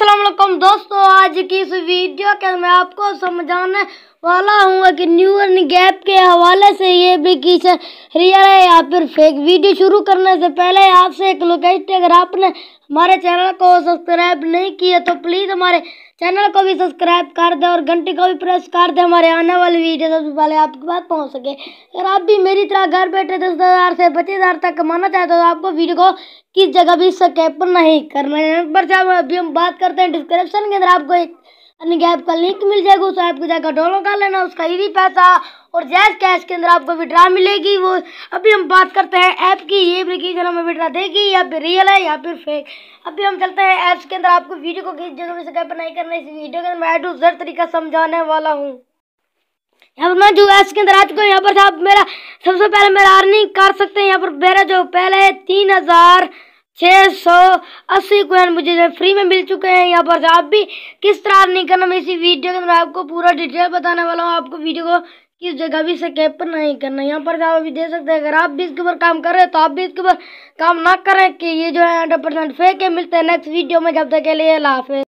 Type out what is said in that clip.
असलम दोस्तों आज की इस वीडियो के मैं आपको समझाने वाला हूँ कि न्यू एन गैप के हवाले से ये एप्लीकेशन रियल है या फिर फेक वीडियो शुरू करने से पहले आपसे एक लोकेट अगर आपने हमारे चैनल को सब्सक्राइब नहीं किया तो प्लीज़ हमारे चैनल को भी सब्सक्राइब कर दे और घंटी को भी प्रेस कर दे हमारे आने वाले वीडियो सबसे पहले आपके पास पहुंच सके अगर आप भी मेरी तरह घर बैठे दस हज़ार से पच्चीस हज़ार तक कमाना चाहते हो तो आपको वीडियो को किस जगह भी स्कैप नहीं करना है पर जब अभी हम बात करते हैं डिस्क्रिप्शन के अंदर आपको एक अन्य ऐप का लिंक मिल जाएगा उस ऐप को जाकर डाउनलोड कर लेना उसका ही पैसा और जैज कैश के अंदर आपको विड्रा मिलेगी वो अभी हम बात करते हैं ऐप की ये एप्लीकेशन हमें विड्रा देगी या फिर रियल है या फिर फेक अभी हम चलते हैं ऐप्स के अंदर आपको वीडियो को किस जगह पर स्कैप नहीं करना इस वीडियो के अंदर मैं टू जर तरीका समझाने वाला हूँ यहाँ पर मैं जो ऐप्स के अंदर आ चुका हूँ यहाँ पर आप मेरा सबसे पहले मेरा अर्निंग कर सकते हैं यहाँ पर मेरा जो पहले है तीन हज़ार छः सौ अस्सी क्वेन मुझे जो फ्री में मिल चुके हैं यहाँ पर आप भी किस तरह अर्निंग करना मैं इसी वीडियो के अंदर आपको पूरा डिटेल बताने वाला हूँ आपको वीडियो को किस जगह भी स्केप पर नहीं करना यहाँ पर जाओ भी दे सकते हैं अगर आप भी इसके ऊपर काम कर रहे हैं तो आप भी इसके ऊपर काम ना करें कि ये जो है हंड्रेड परसेंट फेक है मिलते हैं नेक्स्ट वीडियो में जब तक के लिए लाफे